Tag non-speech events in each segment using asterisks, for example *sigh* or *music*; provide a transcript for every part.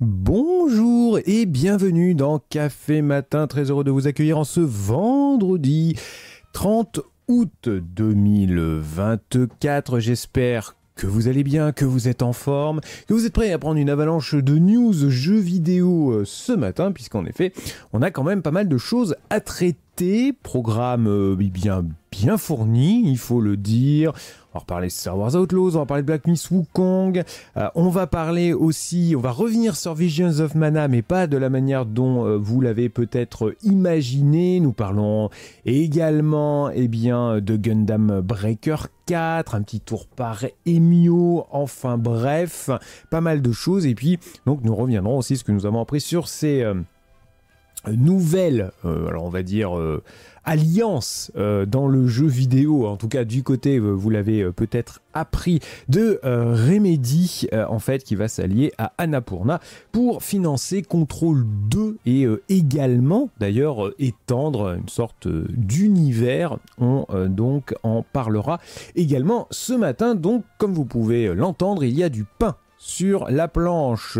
Bonjour et bienvenue dans Café Matin. Très heureux de vous accueillir en ce vendredi 30 août 2024. J'espère que vous allez bien, que vous êtes en forme, que vous êtes prêts à prendre une avalanche de news jeux vidéo euh, ce matin, puisqu'en effet, on a quand même pas mal de choses à traiter. Programme euh, eh bien bien fourni, il faut le dire. On va reparler de Star Wars Outlaws, on va parler de Black Miss Wukong, euh, on va parler aussi, on va revenir sur Visions of Mana, mais pas de la manière dont euh, vous l'avez peut-être imaginé. Nous parlons également et eh bien, de Gundam Breaker 4, un petit tour par Emio, enfin bref, pas mal de choses. Et puis, donc, nous reviendrons aussi ce que nous avons appris sur ces... Euh, nouvelles, alors on va dire alliance euh, dans le jeu vidéo, en tout cas du côté, euh, vous l'avez euh, peut-être appris, de Remedy, en fait, qui va s'allier à Anapurna pour financer Control 2 et également, d'ailleurs, étendre une sorte d'univers. On donc en parlera également ce matin. Donc, comme vous pouvez l'entendre, il y a du pain sur la planche.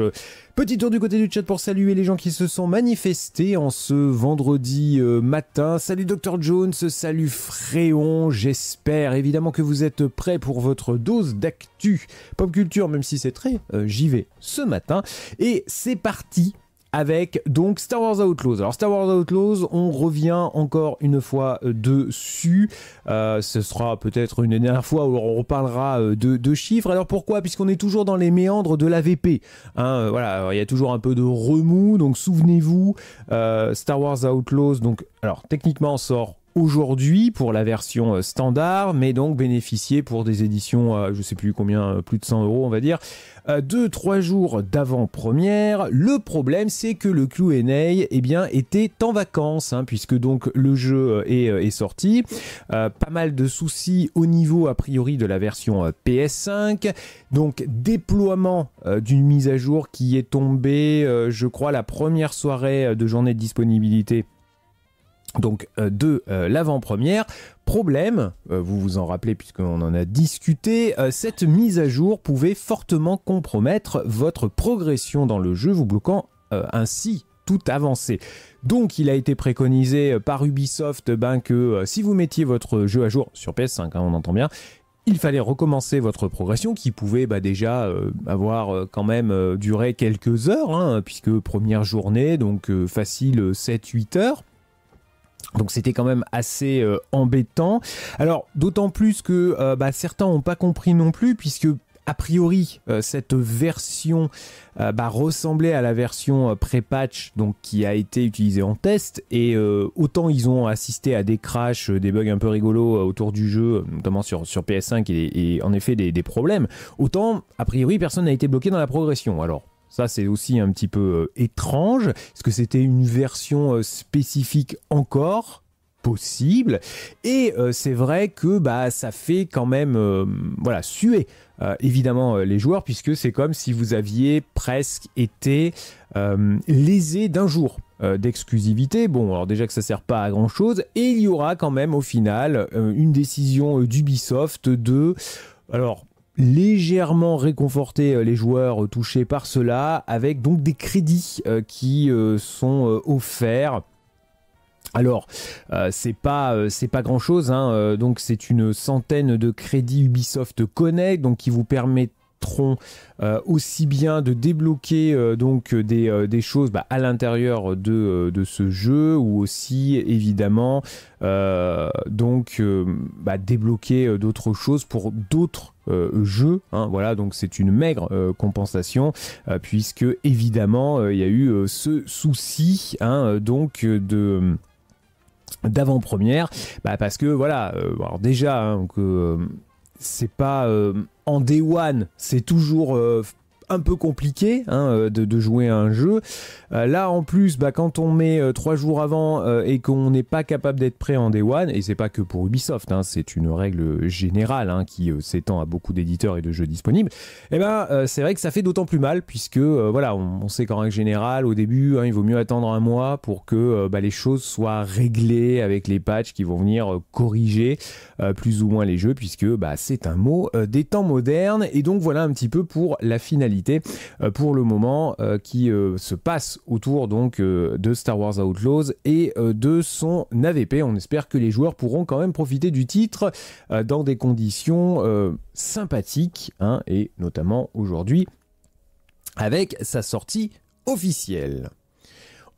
Petit tour du côté du chat pour saluer les gens qui se sont manifestés en ce vendredi euh, matin. Salut Dr Jones, salut Fréon, j'espère évidemment que vous êtes prêts pour votre dose d'actu pop culture, même si c'est très euh, j'y vais ce matin. Et c'est parti avec donc Star Wars Outlaws. Alors Star Wars Outlaws, on revient encore une fois euh, dessus. Euh, ce sera peut-être une dernière fois où on reparlera euh, de, chiffres. Alors pourquoi Puisqu'on est toujours dans les méandres de l'AVP. Hein, voilà, il y a toujours un peu de remous. Donc souvenez-vous, Star Wars Outlaws. Donc alors techniquement on sort aujourd'hui pour la version euh, standard, mais donc bénéficier pour des éditions, euh, je ne sais plus combien, euh, plus de 100 euros on va dire, deux 3 jours d'avant-première. Le problème c'est que le Q&A eh bien, était en vacances, hein, puisque donc le jeu est, sorti. pas mal de soucis au niveau a priori de la version PS5. Donc déploiement d'une mise à jour qui est tombée, je crois, la première soirée de journée de disponibilité donc euh, de euh, l'avant-première. Problème, euh, vous vous en rappelez puisqu'on en a discuté, cette mise à jour pouvait fortement compromettre votre progression dans le jeu, vous bloquant ainsi tout avancé, Donc il a été préconisé par Ubisoft ben que si vous mettiez votre jeu à jour sur PS5, hein, on entend bien, il fallait recommencer votre progression qui pouvait bah, déjà avoir quand même duré quelques heures, hein, puisque première journée, donc facile 7-8 heures, donc c'était quand même assez euh, embêtant. Alors d'autant plus que euh, bah, certains n'ont pas compris non plus puisque a priori euh, cette version bah, ressemblait à la version pré-patch donc qui a été utilisée en test et autant ils ont assisté à des crashs, des bugs un peu rigolos autour du jeu, notamment sur, sur PS5 et, en effet des problèmes, autant a priori personne n'a été bloqué dans la progression. Alors ça, c'est aussi un petit peu euh, étrange. Est-ce que c'était une version euh, spécifique encore possible. Et euh, c'est vrai que bah, ça fait quand même voilà, suer évidemment les joueurs, puisque c'est comme si vous aviez presque été lésé d'un jour d'exclusivité. Bon, alors déjà que ça ne sert pas à grand chose, et il y aura quand même au final une décision d'Ubisoft de. Alors, légèrement réconforter euh, les joueurs euh, touchés par cela, avec donc des crédits euh, qui sont offerts. Alors, c'est pas c'est pas grand chose, hein, donc c'est une centaine de crédits Ubisoft Connect, donc qui vous permettront aussi bien de débloquer donc des, des choses bah, à l'intérieur de, de, ce jeu ou aussi évidemment donc bah, débloquer d'autres choses pour d'autres euh, jeu. Hein, voilà, donc c'est une maigre euh, compensation euh, puisque évidemment il y a eu ce souci hein, donc de d'avant-première, bah, parce que voilà, alors déjà hein, c'est pas en day one, c'est toujours un peu compliqué hein, euh, de, jouer à un jeu. Euh, là, en plus, bah, quand on met euh, trois jours avant et qu'on n'est pas capable d'être prêt en day one, et c'est pas que pour Ubisoft, hein, c'est une règle générale hein, qui s'étend à beaucoup d'éditeurs et de jeux disponibles, et eh ben c'est vrai que ça fait d'autant plus mal puisque voilà, on, sait qu'en règle générale, au début, il vaut mieux attendre un mois pour que bah, les choses soient réglées avec les patchs qui vont venir corriger plus ou moins les jeux puisque bah, c'est un mot des temps modernes. Et donc voilà un petit peu pour la finalité euh, pour le moment euh, qui euh, se passe autour donc de Star Wars Outlaws et de son AVP. On espère que les joueurs pourront quand même profiter du titre dans des conditions sympathiques hein, et notamment aujourd'hui avec sa sortie officielle.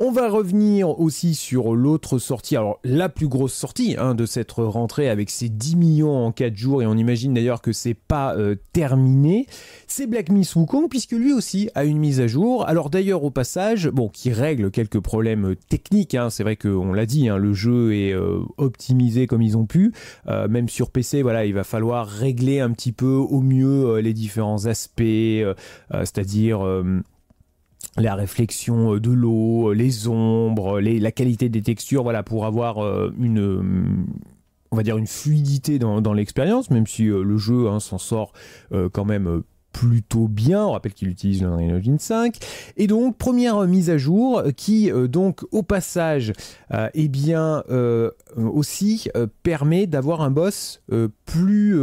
On va revenir aussi sur l'autre sortie, alors la plus grosse sortie hein, de cette rentrée avec ses 10 millions en 4 jours, et on imagine d'ailleurs que c'est pas euh, terminé, c'est Black Miss Wukong, puisque lui aussi a une mise à jour. Alors d'ailleurs au passage, bon, qui règle quelques problèmes techniques, hein. c'est vrai qu'on l'a dit, hein, le jeu est euh, optimisé comme ils ont pu, euh, même sur PC, voilà, il va falloir régler un petit peu au mieux les différents aspects, c'est-à-dire la réflexion euh, de l'eau, euh, les ombres, la qualité des textures, voilà, pour avoir euh, une on va dire une fluidité dans, l'expérience, même si le jeu hein, s'en sort quand même plutôt bien. On rappelle qu'il utilise le Engine 5. Et donc, première mise à jour qui, euh, donc, au passage, et euh, eh bien, euh, aussi permet d'avoir un boss plus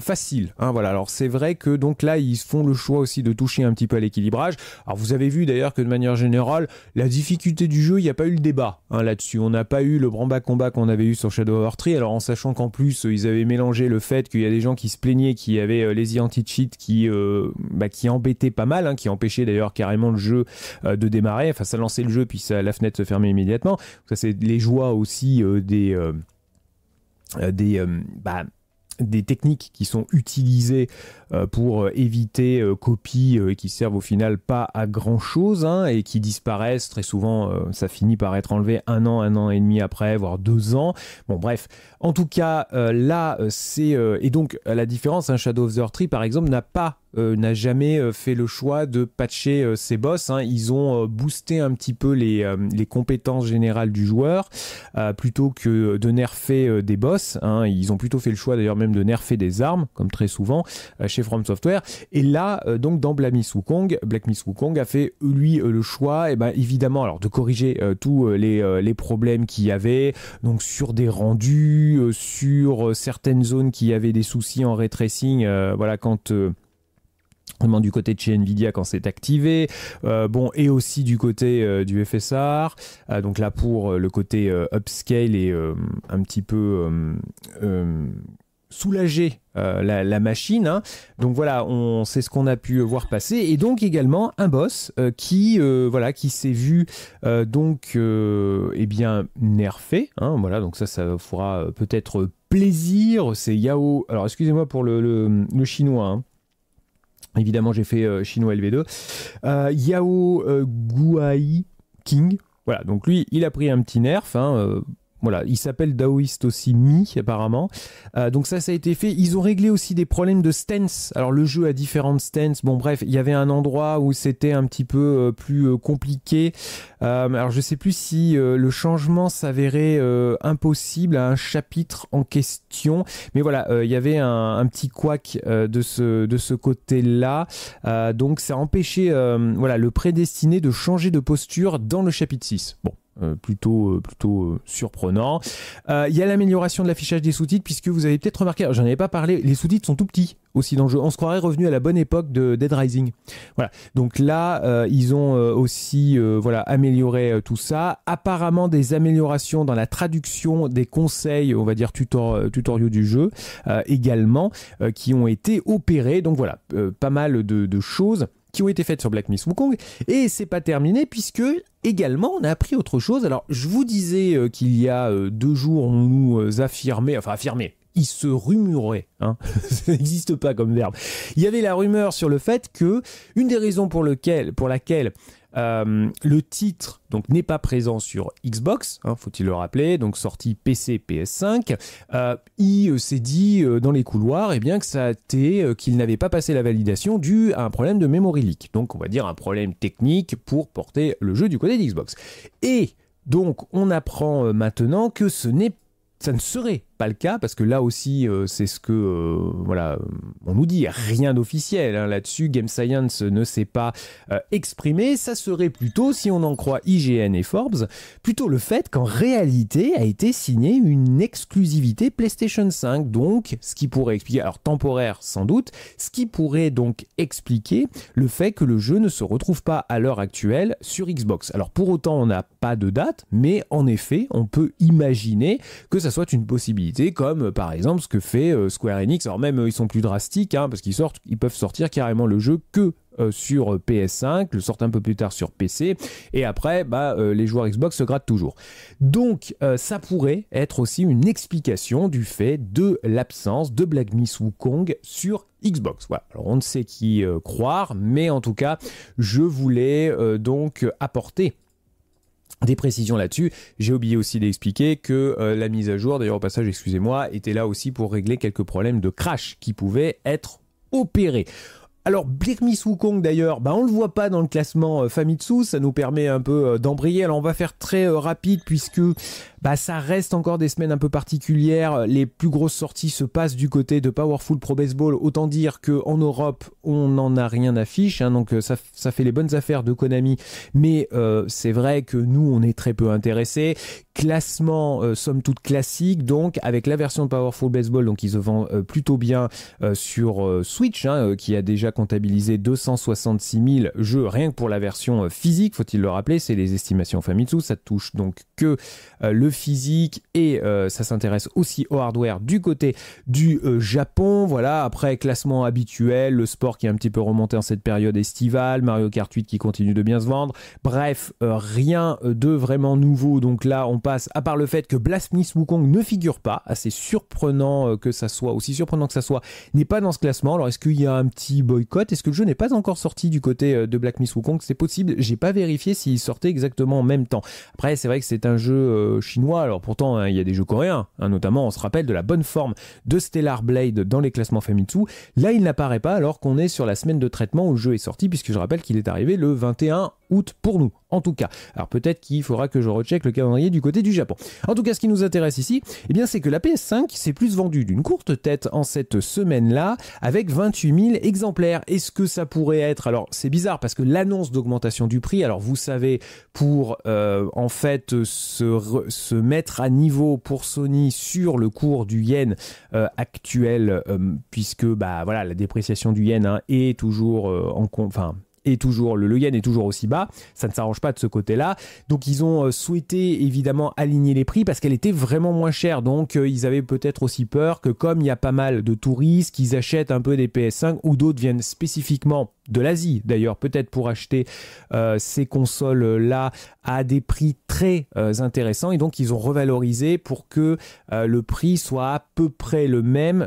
facile. Hein, voilà. Alors, c'est vrai que, donc, là, ils font le choix aussi de toucher un petit peu à l'équilibrage. Alors, vous avez vu d'ailleurs que, de manière générale, la difficulté du jeu, il n'y a pas eu le débat hein, là-dessus. On n'a pas eu le bramba combat qu'on avait eu sur Shadow of War 3. Alors, en sachant qu'en plus, ils avaient mélangé le fait qu'il y a des gens qui se plaignaient qu'il y avait les anti cheat qui bah, qui embêtait pas mal, hein, qui empêchait d'ailleurs carrément le jeu euh, de démarrer. Enfin, ça lançait le jeu, puis la fenêtre se fermait immédiatement. Ça, c'est les joies aussi euh, des. Euh, des bah, des techniques qui sont utilisées pour éviter copies et qui servent au final pas à grand chose hein, et qui disparaissent très souvent ça finit par être enlevé un an un an et demi après voire deux ans bon bref en tout cas là c'est et donc la différence un hein, Shadow of the Tree par exemple n'a pas euh, n'a jamais euh, fait le choix de patcher euh, ses boss. Hein. Ils ont boosté un petit peu les, compétences générales du joueur plutôt que de nerfer des boss. Hein. Ils ont plutôt fait le choix d'ailleurs même de nerfer des armes, comme très souvent chez From Software. Et là, donc dans Black Miss Wukong, Black Miss Wukong a fait lui le choix, et eh ben évidemment, alors de corriger tous les, problèmes qu'il y avait, donc sur des rendus, sur certaines zones qui avaient des soucis en ray voilà quand du côté de chez Nvidia quand c'est activé, euh, bon et aussi du côté euh, du FSR, euh, donc là pour le côté upscale et un petit peu soulager la, machine. Hein. Donc voilà, on c'est ce qu'on a pu voir passer et donc également un boss qui voilà qui s'est vu donc eh bien nerfé. Hein. voilà donc ça ça fera peut-être plaisir. C'est Yao. Alors excusez-moi pour le, le, le chinois. Hein Évidemment, j'ai fait euh, chinois Chino euh, LV2. Yao euh, Guai King. Voilà, donc lui, il a pris un petit nerf. Hein, voilà, il s'appelle Daoiste aussi Mi apparemment. Euh, donc ça, ça a été fait. Ils ont réglé aussi des problèmes de stance. Alors le jeu a différentes stances. Bon bref, il y avait un endroit où c'était un petit peu euh, plus euh, compliqué. alors je sais plus si le changement s'avérait impossible à un chapitre en question. Mais voilà, il y avait un, petit couac de ce, de ce côté-là. donc ça empêchait voilà, le prédestiné de changer de posture dans le chapitre 6. Bon. Euh, plutôt euh, plutôt euh, surprenant. Il y a l'amélioration de l'affichage des sous-titres puisque vous avez peut-être remarqué, j'en avais pas parlé, les sous-titres sont tout petits aussi dans le jeu. On se croirait revenu à la bonne époque de Dead Rising. Voilà. Donc là, ils ont aussi voilà amélioré tout ça. Apparemment des améliorations dans la traduction des conseils, on va dire tutor, tutoriaux du jeu également, qui ont été opérés. Donc voilà, pas mal de, de choses qui ont été faites sur Black Miss Wukong. Et c'est pas terminé puisque également, on a appris autre chose. Alors, je vous disais euh, qu'il y a euh, deux jours, on nous euh, affirmait, enfin affirmait, il se rumurait. Hein *laughs* Ça n'existe pas comme verbe. Il y avait la rumeur sur le fait que une des raisons pour, lequel, pour laquelle euh, le titre donc n'est pas présent sur Xbox, hein, faut-il le rappeler, donc sorti PC, PS5. il s'est dit euh, dans les couloirs et eh bien, que ça a euh, qu'il n'avait pas passé la validation dû à un problème de memory Donc on va dire un problème technique pour porter le jeu du côté d'Xbox. Et donc on apprend maintenant que ce n'est ça ne serait pas le cas parce que là aussi euh, c'est ce que euh, voilà euh, on nous dit rien d'officiel hein, là-dessus Game Science ne s'est pas exprimé ça serait plutôt si on en croit IGN et Forbes plutôt le fait qu'en réalité a été signée une exclusivité PlayStation 5 donc ce qui pourrait expliquer alors temporaire sans doute ce qui pourrait donc expliquer le fait que le jeu ne se retrouve pas à l'heure actuelle sur Xbox alors pour autant on n'a pas de date mais en effet on peut imaginer que ça soit une possibilité comme euh, par exemple ce que fait euh, Square Enix. Alors même, euh, ils sont plus drastiques, hein, parce qu'ils sortent, ils peuvent sortir carrément le jeu que sur PS5, le sortent un peu plus tard sur PC, et après, bah, les joueurs Xbox se grattent toujours. Donc, ça pourrait être aussi une explication du fait de l'absence de Black Miss Wukong sur Xbox. Voilà. Alors, on ne sait qui croire, mais en tout cas, je voulais donc apporter des précisions là-dessus. J'ai oublié aussi d'expliquer que euh, la mise à jour, d'ailleurs au passage, excusez-moi, était là aussi pour régler quelques problèmes de crash qui pouvaient être opérés. Alors, Black Miss Wukong d'ailleurs, bah, on le voit pas dans le classement euh, Famitsu, ça nous permet un peu euh, d'embrayer. Alors, on va faire très euh, rapide puisque bah, ça reste encore des semaines un peu particulières. Les plus grosses sorties se passent du côté de Powerful Pro Baseball. Autant dire qu'en Europe, on n'en a rien à hein. donc, ça, fait les bonnes affaires de Konami. Mais c'est vrai que nous, on est très peu intéressés. Classement, somme toute classique. Donc, avec la version de Powerful Baseball, donc ils se vendent plutôt bien sur Switch, hein, qui a déjà comptabiliser 266 000 jeux rien que pour la version euh, physique, faut-il le rappeler, c'est les estimations Famitsu, ça touche donc que euh, le physique et euh, ça s'intéresse aussi au hardware du côté du Japon. Voilà, après classement habituel, le sport qui est un petit peu remonté en cette période estivale, Mario Kart 8 qui continue de bien se vendre. Bref, rien de vraiment nouveau. Donc là, on passe, à part le fait que Blasphemous Wukong ne figure pas, assez surprenant que ça soit, aussi surprenant que ça soit, n'est pas dans ce classement. Alors est-ce qu'il y a un petit boy est-ce que le jeu n'est pas encore sorti du côté euh, de Black Miss Wukong C'est possible, j'ai pas vérifié s'il sortait exactement en même temps. Après, c'est vrai que c'est un jeu euh, chinois, alors pourtant hein, il y a des jeux coréens, hein, notamment on se rappelle de la bonne forme de Stellar Blade dans les classements Famitsu. Là, il n'apparaît pas alors qu'on est sur la semaine de traitement où le jeu est sorti, puisque je rappelle qu'il est arrivé le 21 pour nous, en tout cas. Alors peut-être qu'il faudra que je recheck le calendrier du côté du Japon. En tout cas, ce qui nous intéresse ici, et eh bien, c'est que la PS5 s'est plus vendue d'une courte tête en cette semaine-là, avec 28 000 exemplaires. Est-ce que ça pourrait être... Alors c'est bizarre parce que l'annonce d'augmentation du prix, alors vous savez, pour euh, en fait se, mettre à niveau pour Sony sur le cours du yen euh, actuel, euh, puisque bah voilà, la dépréciation du yen hein, est toujours en... Enfin, et toujours, le, yen est toujours aussi bas. Ça ne s'arrange pas de ce côté-là. Donc ils ont euh, souhaité évidemment aligner les prix parce qu'elle était vraiment moins chère. Donc euh, ils avaient peut-être aussi peur que comme il y a pas mal de touristes, qu'ils achètent un peu des PS5 ou d'autres viennent spécifiquement de l'Asie d'ailleurs peut-être pour acheter euh, ces consoles là à des prix très intéressants et donc ils ont revalorisé pour que le prix soit à peu près le même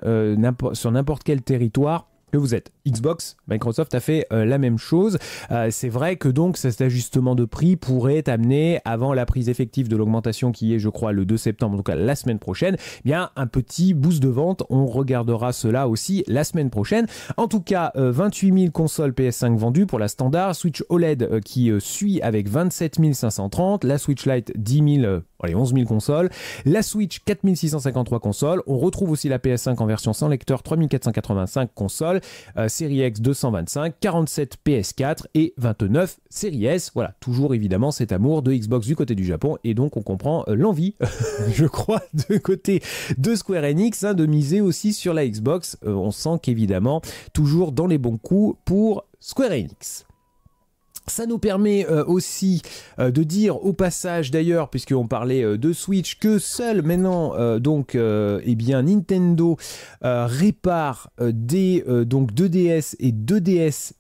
sur n'importe quel territoire que vous êtes. Xbox, Microsoft a fait euh, la même chose. Euh, c'est vrai que donc cet ajustement de prix pourrait amener, avant la prise effective de l'augmentation qui est, je crois, le 2 septembre, en tout cas la semaine prochaine, eh bien un petit boost de vente. On regardera cela aussi la semaine prochaine. En tout cas, 28 euh, 000 consoles PS5 vendues pour la standard, Switch OLED qui suit avec 27 530, la Switch Lite 10 000 les 11 000 consoles. La Switch, 653 consoles. On retrouve aussi la PS5 en version sans lecteur, 3485 consoles. Euh, série X 225, 47 PS4 et 29 série S. Voilà, toujours évidemment cet amour de Xbox du côté du Japon et donc on comprend euh, l'envie, *laughs* je crois, de côté de Square Enix hein, de miser aussi sur la Xbox. Euh, on sent qu'évidemment, toujours dans les bons coups pour Square Enix. Ça nous permet euh, aussi euh, de dire au passage d'ailleurs, puisqu'on parlait euh, de Switch, que seul maintenant donc eh bien Nintendo répare des donc 2DS et 2DS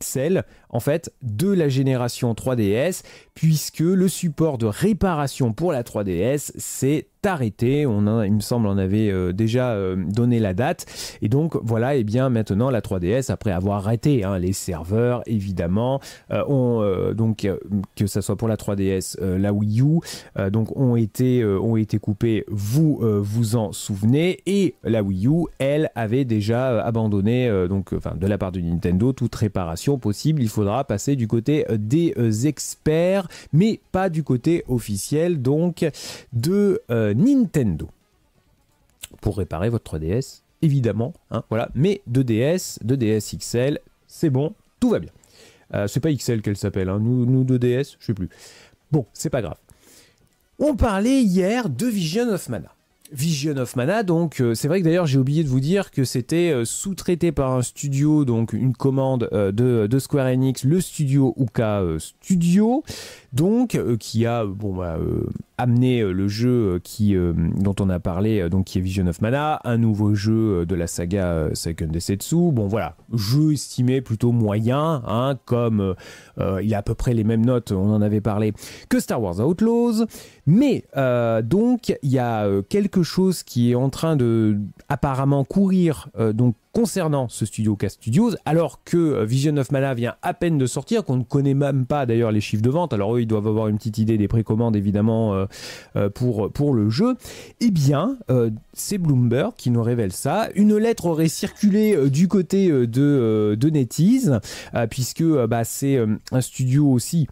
XL en fait de la génération 3DS puisque le support de réparation pour la 3DS s'est arrêté. On a, il me semble, on avait euh, déjà euh, donné la date. Et donc voilà, et eh bien maintenant la 3DS, après avoir arrêté hein, les serveurs, évidemment, euh, ont donc que ça soit pour la 3DS, la Wii U, donc ont été ont été coupés. Vous vous en souvenez et la Wii U, elle avait déjà abandonné donc enfin de la part de Nintendo toute réparation possible. Il faut faudra passer du côté euh, des euh, experts, mais pas du côté officiel donc de euh, Nintendo. Pour réparer votre ds évidemment, hein, voilà, mais 2DS, 2DS XL, c'est bon, tout va bien. c'est pas XL qu'elle s'appelle, hein, nous, nous 2DS, je sais plus. Bon, c'est pas grave. On parlait hier de Vision of Mana. Vision of Mana, donc euh, c'est vrai que d'ailleurs j'ai oublié de vous dire que c'était euh, sous-traité par un studio, donc une commande euh, de, de, Square Enix, le studio Uka Studio, donc qui a bon bah, amener euh, le jeu euh, qui, euh, dont on a parlé, donc qui est Vision of Mana, un nouveau jeu de la saga Second Desetsu. Bon voilà, jeu estimé plutôt moyen, hein, comme il a à peu près les mêmes notes, on en avait parlé, que Star Wars Outlaws. Mais donc il y a quelque chose qui est en train de apparemment courir, donc concernant ce studio Cast Studios, alors que euh, Vision of Mana vient à peine de sortir, qu'on ne connaît même pas d'ailleurs les chiffres de vente, alors eux ils doivent avoir une petite idée des précommandes évidemment euh, euh, pour, pour le jeu, et eh bien c'est Bloomberg qui nous révèle ça. Une lettre aurait circulé du côté de, de NetEase, puisque bah, c'est un studio aussi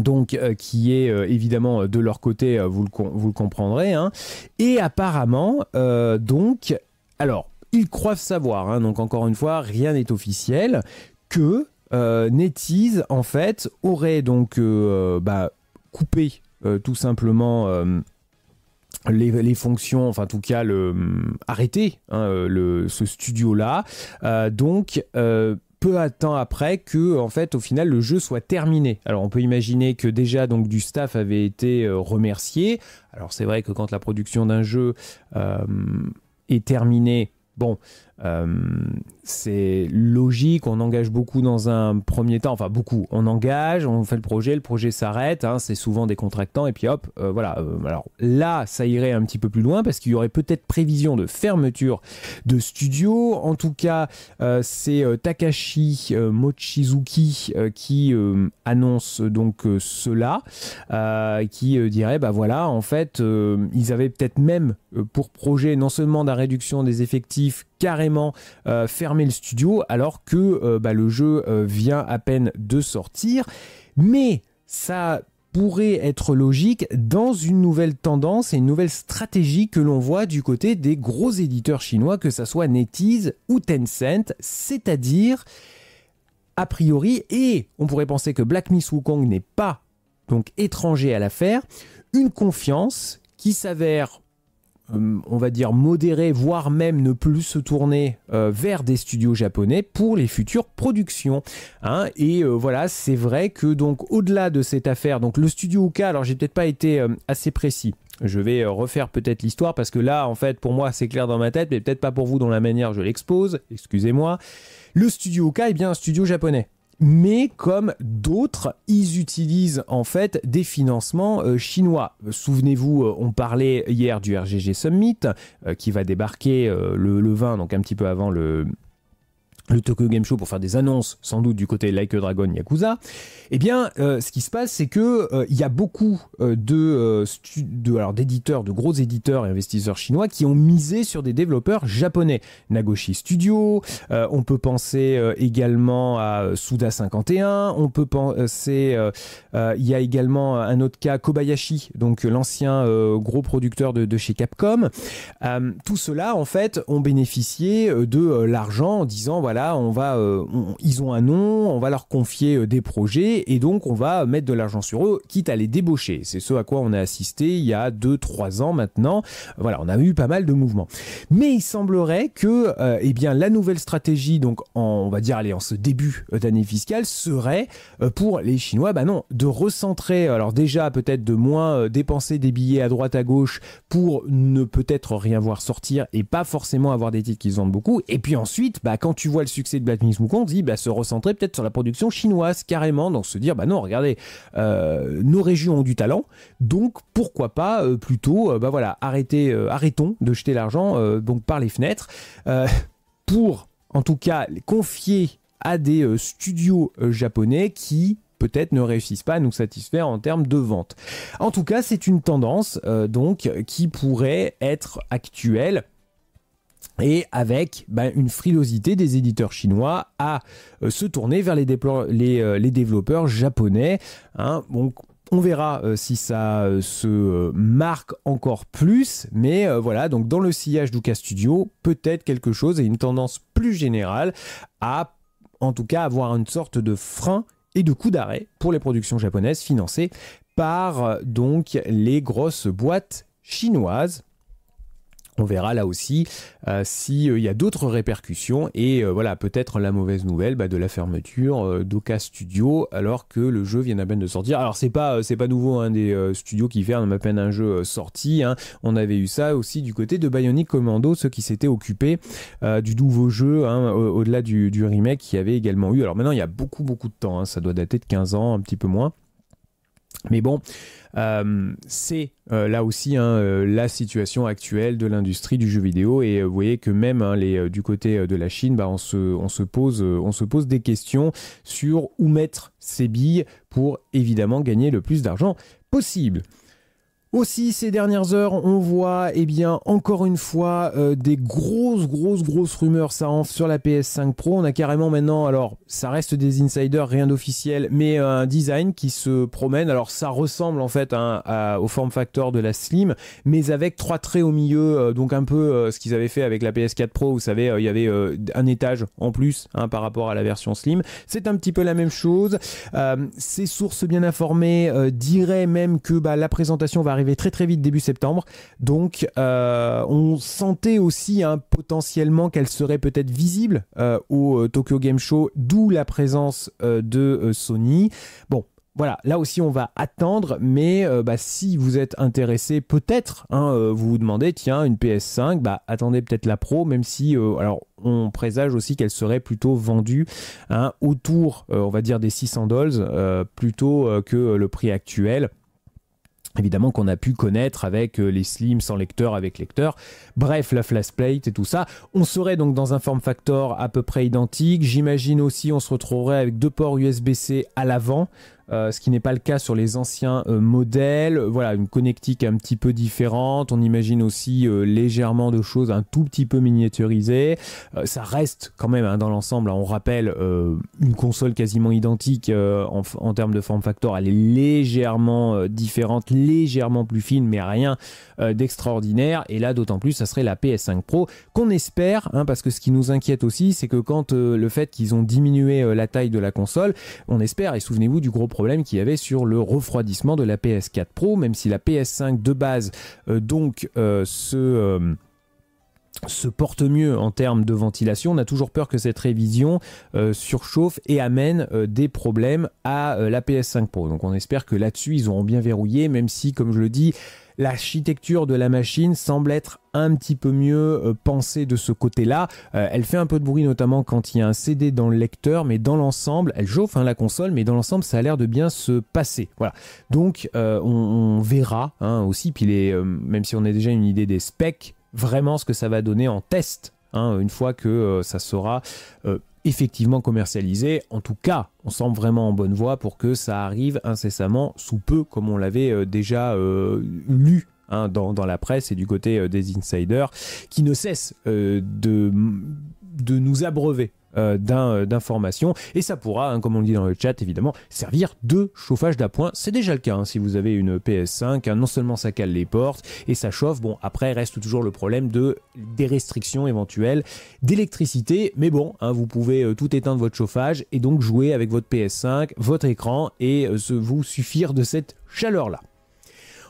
donc qui est évidemment de leur côté, vous, le vous comprendrez. Hein. Et apparemment, donc, alors ils croient savoir, hein. donc encore une fois, rien n'est officiel, que euh, NetEase, en fait, aurait donc euh, bah, coupé euh, tout simplement euh, les, fonctions, enfin en tout cas, arrêté hein, ce studio-là. donc peu à temps après que en fait au final le jeu soit terminé. Alors on peut imaginer que déjà donc du staff avait été remercié. Alors c'est vrai que quand la production d'un jeu est terminée, Bon, euh, c'est logique, on engage beaucoup dans un premier temps, enfin beaucoup, on engage, on fait le projet, le projet s'arrête, hein, c'est souvent des contractants, et puis hop, euh, voilà. Euh, alors là, ça irait un petit peu plus loin, parce qu'il y aurait peut-être prévision de fermeture de studio, en tout cas, c'est Takashi Mochizuki qui annonce donc cela, qui dirait, bah voilà, en fait, ils avaient peut-être même pour projet non seulement la réduction des effectifs, carrément euh, fermer le studio alors que euh, bah, le jeu euh, vient à peine de sortir. Mais ça pourrait être logique dans une nouvelle tendance et une nouvelle stratégie que l'on voit du côté des gros éditeurs chinois, que ce soit NetEase ou Tencent, c'est-à-dire a priori, et on pourrait penser que Black Miss Wukong n'est pas donc étranger à l'affaire, une confiance qui s'avère euh, on va dire, modéré, voire même ne plus se tourner euh, vers des studios japonais pour les futures productions. Hein. Et euh, voilà, c'est vrai que donc au-delà de cette affaire, donc le studio Uka, alors j'ai peut-être pas été assez précis. Je vais refaire peut-être l'histoire parce que là, en fait, pour moi, c'est clair dans ma tête, mais peut-être pas pour vous dans la manière je l'expose. Excusez-moi. Le studio Uka est bien un studio japonais mais comme d'autres, ils utilisent en fait des financements euh, chinois. Souvenez-vous, euh, on parlait hier du RGG Summit euh, qui va débarquer le, le, 20, donc un petit peu avant le, le Tokyo Game Show pour faire des annonces, sans doute du côté Like a Dragon Yakuza, eh bien, euh, ce qui se passe, c'est que euh, il y a beaucoup euh, de, de, alors d'éditeurs, de gros éditeurs et investisseurs chinois qui ont misé sur des développeurs japonais. Nagoshi Studio, on peut penser également à Suda 51, on peut penser, il y a également un autre cas Kobayashi, donc l'ancien gros producteur de, de chez Capcom. tout cela, en fait, ont bénéficié de l'argent en disant voilà on va, euh, ils ont un nom, on va leur confier euh, des projets et donc on va mettre de l'argent sur eux, quitte à les débaucher. C'est ce à quoi on a assisté il y a 2-3 ans maintenant. Voilà, on a eu pas mal de mouvements. Mais il semblerait que euh, eh bien, la nouvelle stratégie, donc on va dire allez, en ce début d'année fiscale, serait pour les Chinois, bah non, de recentrer, alors déjà peut-être de moins dépenser des billets à droite à gauche pour ne peut-être rien voir sortir et pas forcément avoir des titres qu'ils vendent beaucoup. Et puis ensuite, bah, quand tu vois succès de Black Myth Wukong, dit bah, se recentrer peut-être sur la production chinoise carrément, donc se dire bah non, regardez, euh, nos régions ont du talent, donc pourquoi pas euh, plutôt, euh, bah, voilà, arrêter, arrêtons de jeter l'argent donc par les fenêtres pour en tout cas confier à des studios japonais qui peut-être ne réussissent pas à nous satisfaire en termes de vente. En tout cas, c'est une tendance donc qui pourrait être actuelle et avec ben, une frilosité des éditeurs chinois à euh, se tourner vers les, euh, développeurs japonais. Hein. on verra euh, si ça se marque encore plus, mais voilà, donc dans le sillage d'Uka Studio, peut-être quelque chose et une tendance plus générale à, en tout cas, avoir une sorte de frein et de coup d'arrêt pour les productions japonaises financées par donc les grosses boîtes chinoises. On verra là aussi euh, si s'il euh, y a d'autres répercussions et euh, voilà peut-être la mauvaise nouvelle bah, de la fermeture d'Oka Studio alors que le jeu vient à peine de sortir. Alors c'est pas c'est pas nouveau un hein, des studios qui ferment à peine un jeu sorti. Hein. On avait eu ça aussi du côté de Bionic Commando, ceux qui s'étaient occupés du nouveau jeu hein, au-delà du, du, remake qui avait également eu. Alors maintenant il y a beaucoup beaucoup de temps, ça doit dater de 15 ans, un petit peu moins. Mais bon, euh, c'est euh, là aussi hein, euh, la situation actuelle de l'industrie du jeu vidéo et vous voyez que même hein, du côté de la Chine, bah, on, pose, on se pose des questions sur où mettre ses billes pour évidemment gagner le plus d'argent possible. Aussi, ces dernières heures, on voit, eh bien, encore une fois, euh, des grosses, grosses, grosses rumeurs ça sur la PS5 Pro. On a carrément maintenant, alors, ça reste des insiders, rien d'officiel, mais un design qui se promène. Alors, ça ressemble en fait hein, au form factor de la Slim, mais avec trois traits au milieu, euh, donc un peu euh, ce qu'ils avaient fait avec la PS4 Pro. Vous savez, il y avait un étage en plus hein, par rapport à la version Slim. C'est un petit peu la même chose. ces sources bien informées diraient même que bah, la présentation va arriver très très vite début septembre. Donc euh, on sentait aussi un hein, potentiellement qu'elle serait peut-être visible euh, au euh, Tokyo Game Show, d'où la présence de Sony. Bon, voilà, là aussi on va attendre, mais bah, si vous êtes intéressé, peut-être, hein, vous vous demandez, tiens, une PS5, bah, attendez peut-être la Pro, même si, alors, on présage aussi qu'elle serait plutôt vendue hein, autour, on va dire, des 600 dollars, plutôt que le prix actuel évidemment qu'on a pu connaître avec euh, les slims sans lecteur, avec lecteur, bref la plate et tout ça. On serait donc dans un form factor à peu près identique, j'imagine aussi on se retrouverait avec deux ports USB-C à l'avant, euh, ce qui n'est pas le cas sur les anciens euh, modèles. Voilà, une connectique un petit peu différente. On imagine aussi euh, légèrement de choses un tout petit peu miniaturisées. ça reste quand même hein, dans l'ensemble, hein, on rappelle, une console quasiment identique en, termes de form factor. Elle est légèrement différente, légèrement plus fine, mais rien d'extraordinaire. Et là, d'autant plus, ça serait la PS5 Pro qu'on espère, hein, parce que ce qui nous inquiète aussi, c'est que quand le fait qu'ils ont diminué la taille de la console, on espère, et souvenez-vous du gros problème qu'il y avait sur le refroidissement de la PS4 Pro, même si la PS5 de base euh, donc euh, se euh, se porte mieux en termes de ventilation, on a toujours peur que cette révision euh, surchauffe et amène euh, des problèmes à euh, la PS5 Pro. Donc on espère que là-dessus ils auront bien verrouillé, même si, comme je le dis, l'architecture de la machine semble être un petit peu mieux pensée de ce côté-là. elle fait un peu de bruit notamment quand il y a un CD dans le lecteur, mais dans l'ensemble, elle chauffe hein, la console, mais dans l'ensemble ça a l'air de bien se passer. Voilà. Donc on, verra hein, aussi, puis même si on a déjà une idée des specs, vraiment ce que ça va donner en test, hein, une fois que euh, ça sera euh, effectivement commercialisé. En tout cas, on semble vraiment en bonne voie pour que ça arrive incessamment sous peu, comme on l'avait euh, déjà lu hein, dans, la presse et du côté des insiders, qui ne cessent de nous abreuver euh, euh, d'informations. Et ça pourra, hein, comme on le dit dans le chat, évidemment, servir de chauffage d'appoint. C'est déjà le cas hein, si vous avez une PS5. Hein, non seulement ça cale les portes et ça chauffe. Bon, après reste toujours le problème de des restrictions éventuelles d'électricité. Mais bon, vous pouvez euh, tout éteindre votre chauffage et donc jouer avec votre PS5, votre écran et vous suffire de cette chaleur là.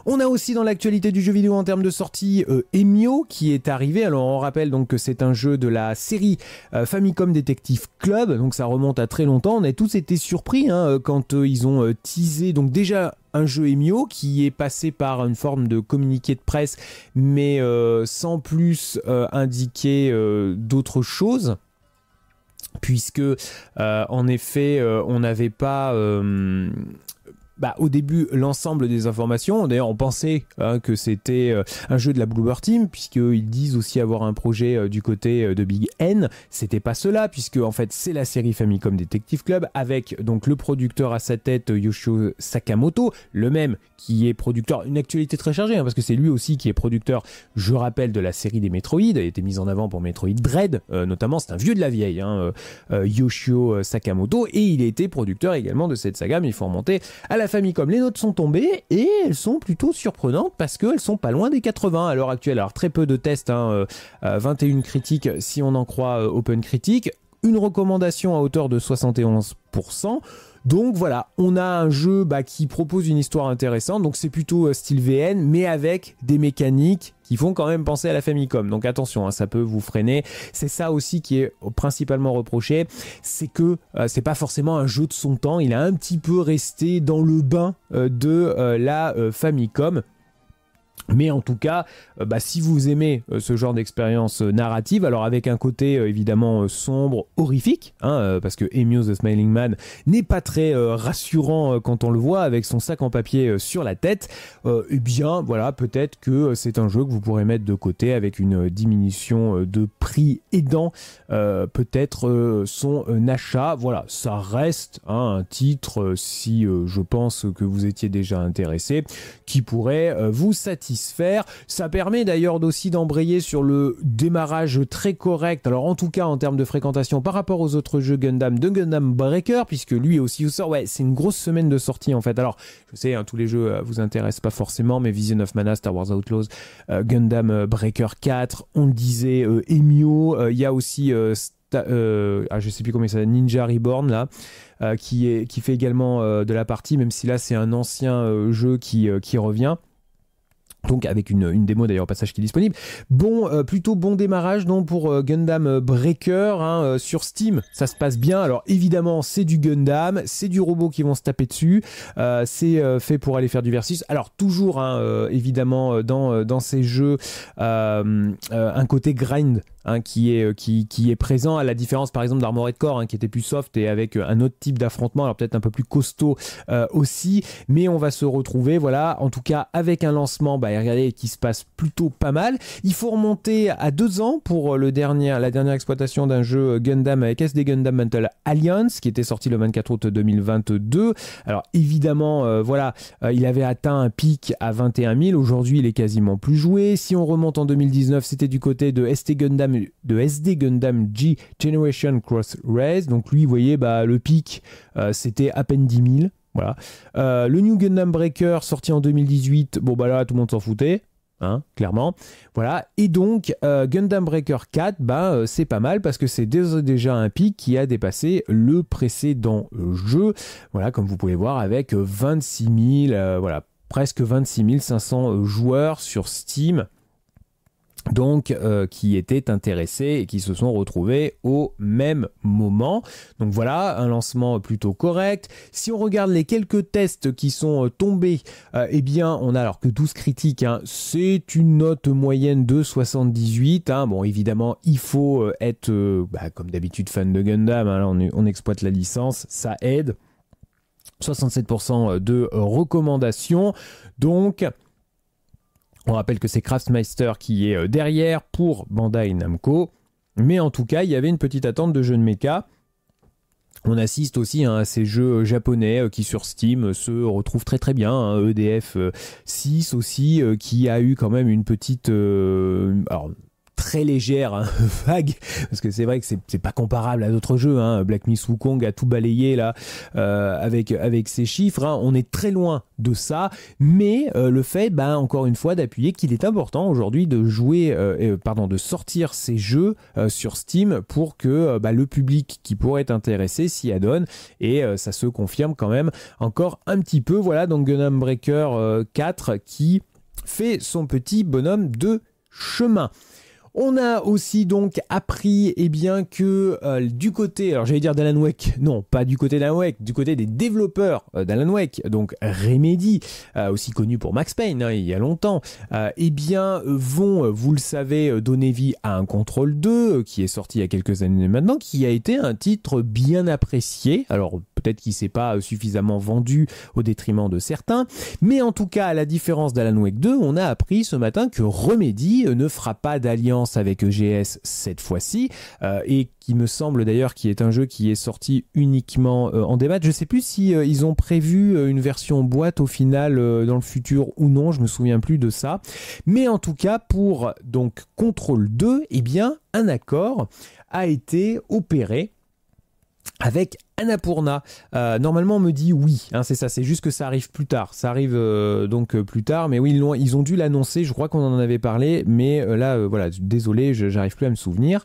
On a aussi dans l'actualité du jeu vidéo en termes de sortie euh, Emio qui est arrivé. Alors on rappelle donc que c'est un jeu de la série euh, Famicom Detective Club, donc ça remonte à très longtemps. On a tous été surpris hein, euh, quand ils ont teasé donc déjà un jeu Emio qui est passé par une forme de communiqué de presse, mais sans plus indiquer d'autres choses puisque en effet on n'avait pas bah, au début l'ensemble des informations. D'ailleurs, on pensait hein, que c'était euh, un jeu de la Bluebird Team, puisqu'ils disent aussi avoir un projet euh, du côté euh, de Big N. C'était pas cela, puisque en fait c'est la série Famicom Detective Club avec donc le producteur à sa tête Yoshio Sakamoto, le même qui est producteur, une actualité très chargée, hein, parce que c'est lui aussi qui est producteur, je rappelle, de la série des Metroid, a été mise en avant pour Metroid Dread, notamment, c'est un vieux de la vieille, hein, Yoshio Sakamoto, et il était producteur également de cette saga, mais il faut remonter à la la comme les notes sont tombées et elles sont plutôt surprenantes parce qu'elles sont pas loin des 80 à l'heure actuelle. Alors très peu de tests, 21 hein, euh, euh, critiques si on en croit euh, Open Critique, une recommandation à hauteur de 71%. Donc voilà, on a un jeu bah, qui propose une histoire intéressante, donc c'est plutôt euh, style VN, mais avec des mécaniques qui font quand même penser à la Famicom. Donc attention, hein, ça peut vous freiner. C'est ça aussi qui est principalement reproché, c'est que euh, c'est pas forcément un jeu de son temps. Il a un petit peu resté dans le bain euh, de la Famicom. Mais en tout cas, euh, bah, si vous aimez euh, ce genre d'expérience euh, narrative, alors avec un côté évidemment sombre, horrifique, hein, parce que Emius the Smiling Man n'est pas très rassurant quand on le voit avec son sac en papier sur la tête, eh bien voilà, peut-être que c'est un jeu que vous pourrez mettre de côté avec une diminution de prix aidant peut-être son achat. Voilà, ça reste hein, un titre, si je pense que vous étiez déjà intéressé, qui pourrait vous satisfaire faire, Ça permet d'ailleurs aussi d'embrayer sur le démarrage très correct, alors en tout cas en termes de fréquentation par rapport aux autres jeux Gundam, de Gundam Breaker, puisque lui aussi vous sort. Ouais, c'est une grosse semaine de sortie en fait. Alors, je sais, hein, tous les jeux euh, vous intéressent pas forcément, mais Vision of Mana, Star Wars Outlaws, euh, Gundam euh, Breaker 4, on le disait, Emio, il y a aussi ah, je sais plus comment ça Ninja Reborn là, qui, est, qui fait également de la partie, même si là c'est un ancien jeu qui, qui revient. Donc avec une, une démo d'ailleurs au passage qui est disponible. Bon, euh, plutôt bon démarrage donc pour euh, Gundam euh, Breaker hein, sur Steam. Ça se passe bien. Alors évidemment c'est du Gundam, c'est du robot qui vont se taper dessus. c'est fait pour aller faire du versus. Alors toujours hein, évidemment dans, dans ces jeux un côté grind Hein, qui, est, euh, qui, qui, est présent, à la différence par exemple d'Armored de Corps hein, qui était plus soft et avec euh, un autre type d'affrontement, alors peut-être un peu plus costaud euh, aussi, mais on va se retrouver, voilà, en tout cas avec un lancement, bah, regardez, qui se passe plutôt pas mal. Il faut remonter à deux ans pour le dernier, la dernière exploitation d'un jeu Gundam avec SD Gundam Mental Alliance, qui était sorti le 24 août 2022. Alors évidemment, voilà, il avait atteint un pic à 21 000, aujourd'hui il est quasiment plus joué. Si on remonte en 2019, c'était du côté de ST Gundam de SD Gundam G Generation Cross Race. Donc lui, vous voyez, bah, le pic, euh, c'était à peine 10 000. Voilà. Euh, le New Gundam Breaker, sorti en 2018, bon bah là, tout le monde s'en foutait. Hein, clairement. Voilà. Et donc, euh, Gundam Breaker 4, bah, c'est pas mal parce que c'est déjà un pic qui a dépassé le précédent jeu. Voilà, comme vous pouvez voir, avec 26 000, voilà, presque 26 500 joueurs sur Steam donc euh, qui étaient intéressés et qui se sont retrouvés au même moment. Donc voilà, un lancement plutôt correct. Si on regarde les quelques tests qui sont euh, tombés, euh, eh bien on a alors que 12 critiques, hein, c'est une note moyenne de 78. Hein. Bon évidemment il faut être bah, comme d'habitude fan de Gundam, hein. on, on exploite la licence, ça aide. 67% de recommandations. Donc on rappelle que c'est Kraftmeister qui est euh, derrière pour Bandai Namco. Mais en tout cas, il y avait une petite attente de jeux de méca. On assiste aussi hein, à ces jeux euh, japonais euh, qui sur Steam se retrouvent très très bien. EDF hein. e 6 aussi, qui a eu quand même une petite très légère hein, *laughs* vague, parce que c'est vrai que c'est pas comparable à d'autres jeux. Hein. Black Miss Wukong a tout balayé là euh, avec, avec ses chiffres. Hein. On est très loin de ça, mais euh, le fait, bah, encore une fois, d'appuyer qu'il est important aujourd'hui de jouer, euh, pardon, de sortir ces jeux sur Steam pour que bah, le public qui pourrait être intéressé s'y adonne et ça se confirme quand même encore un petit peu. Voilà donc Gunham Breaker 4 qui fait son petit bonhomme de chemin. On a aussi donc appris eh bien, que euh, du côté, alors j'allais dire d'Alan Wake, non pas du côté d'Alan Wake, du côté des développeurs euh, d'Alan Wake, donc Remedy, euh, aussi connu pour Max Payne hein, il y a longtemps, eh bien vont, vous le savez, donner vie à un Control 2 qui est sorti il y a quelques années maintenant, qui a été un titre bien apprécié, alors peut-être qu'il s'est pas euh, suffisamment vendu au détriment de certains. Mais en tout cas, à la différence d'Alan Wake 2, on a appris ce matin que Remedy euh, ne fera pas d'alliance avec EGS cette fois-ci euh, et qui me semble d'ailleurs qu'il est un jeu qui est sorti uniquement en débat. Je sais plus si ils ont prévu une version boîte au final dans le futur ou non, je me souviens plus de ça. Mais en tout cas pour donc Control 2, eh bien un accord a été opéré avec Annapurna. Euh, normalement, on me dit oui, hein, c'est ça, c'est juste que ça arrive plus tard. Ça arrive euh, donc euh, plus tard, mais oui, ils ont, dû l'annoncer, je crois qu'on en avait parlé, mais là, voilà, désolé, j'arrive plus à me souvenir.